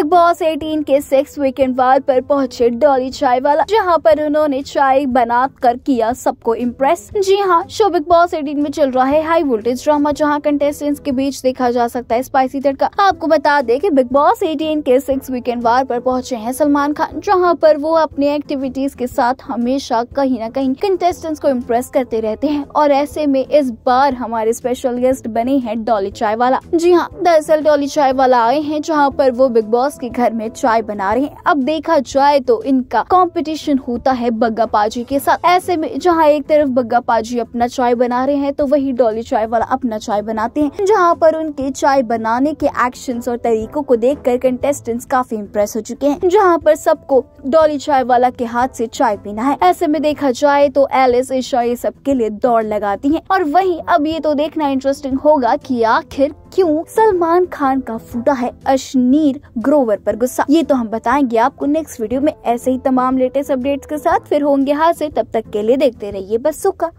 big boss 18 के six weekend वार पर पहुंचे डॉली चाय वाला जहां पर उन्होंने चाय बना कर किया सबको इम्प्रेस जी हाँ शो बिग बॉस 18 में चल रहा है हाई वोल्टेज ड्रामा जहां कंटेस्टेंट्स के बीच देखा जा सकता है स्पाइसी तड़का आपको बता दें कि बिग बॉस 18 के सिक्स वीकेंड वार पर पहुंचे हैं सलमान खान जहाँ पर वो अपने एक्टिविटीज के साथ हमेशा कहीं न कहीं कंटेस्टेंट्स को इम्प्रेस करते रहते हैं और ऐसे में इस बार हमारे स्पेशल गेस्ट बने हैं डॉली चाय वाला जी हाँ दरअसल डॉली चाय वाला आए हैं जहाँ पर वो बिग बॉस बॉस के घर में चाय बना रहे हैं अब देखा जाए तो इनका कंपटीशन होता है बग्गा पाजी के साथ ऐसे में जहाँ एक तरफ बग्गा पाजी अपना चाय बना रहे हैं तो वही डॉली चाय वाला अपना चाय बनाते हैं जहाँ पर उनके चाय बनाने के एक्शन और तरीकों को देख कर कंटेस्टेंट्स काफी इम्प्रेस हो चुके हैं जहाँ पर सबको डॉली चाय वाला के हाथ से चाय पीना है ऐसे में देखा जाए तो एलिस ईशा ये सबके लिए दौड़ लगाती है और वही अब ये तो देखना इंटरेस्टिंग होगा की आखिर क्यों सलमान खान का फूटा है अश्नीर ग्रोवर पर गुस्सा ये तो हम बताएंगे आपको नेक्स्ट वीडियो में ऐसे ही तमाम लेटेस्ट अपडेट्स के साथ फिर होंगे हाजिर तब तक के लिए देखते रहिए बस सुखा